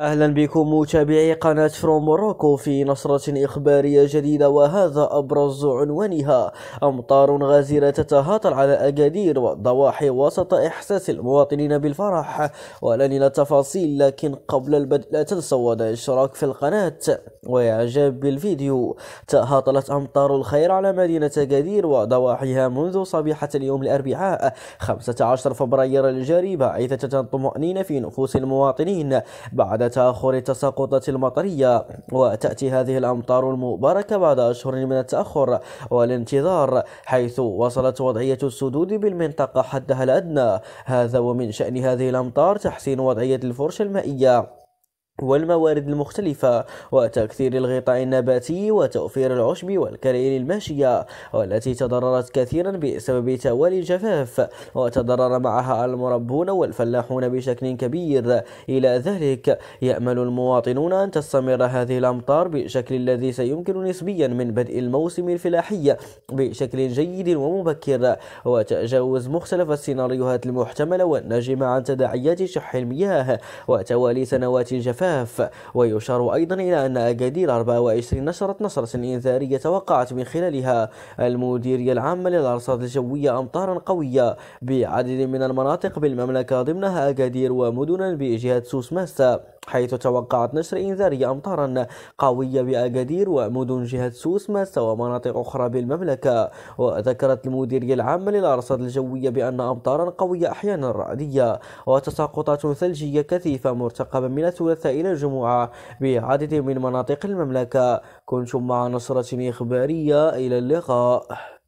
أهلا بكم متابعي قناة فروم موروكو في نشرة إخبارية جديدة وهذا أبرز عنوانها أمطار غزيرة تتهاطل على أكادير والضواحي وسط إحساس المواطنين بالفرح ولن التفاصيل لكن قبل البدء لا تنسوا الاشتراك في القناة وإعجاب بالفيديو تهاطلت أمطار الخير على مدينة أكادير وضواحيها منذ صبيحة اليوم الأربعاء 15 فبراير الجاري باعثة طمأنينة في نفوس المواطنين بعد تأخر التساقطات المطرية وتأتي هذه الأمطار المباركة بعد أشهر من التأخر والانتظار حيث وصلت وضعية السدود بالمنطقة حدها الأدنى هذا ومن شأن هذه الأمطار تحسين وضعية الفرش المائية والموارد المختلفة وتكثير الغطاء النباتي وتوفير العشب والكرير الماشية والتي تضررت كثيرا بسبب توالي الجفاف وتضرر معها المربون والفلاحون بشكل كبير إلى ذلك يأمل المواطنون أن تستمر هذه الأمطار بشكل الذي سيمكن نسبيا من بدء الموسم الفلاحي بشكل جيد ومبكر وتجاوز مختلف السيناريوهات المحتملة والناجمة عن تداعيات شح المياه وتوالي سنوات الجفاف الجفاف ويشار أيضا إلى أن أكادير 24 نشرت نشرة إنذارية توقعت من خلالها المديرية العامة للأرصاد الجوية أمطارا قوية بعدد من المناطق بالمملكة ضمنها أكادير ومدن بجهة سوس ماسا حيث توقعت نشر إنذارية أمطارا قوية بأكادير ومدن جهة سوس ماسة ومناطق أخرى بالمملكة وذكرت المديرية العامة للأرصاد الجوية بأن أمطارا قوية أحيانا رعدية وتساقطات ثلجية كثيفة مرتقبة من الثلاثاء إلى الجمعة بعدد من مناطق المملكة كنتم مع نشرة إخبارية إلى اللقاء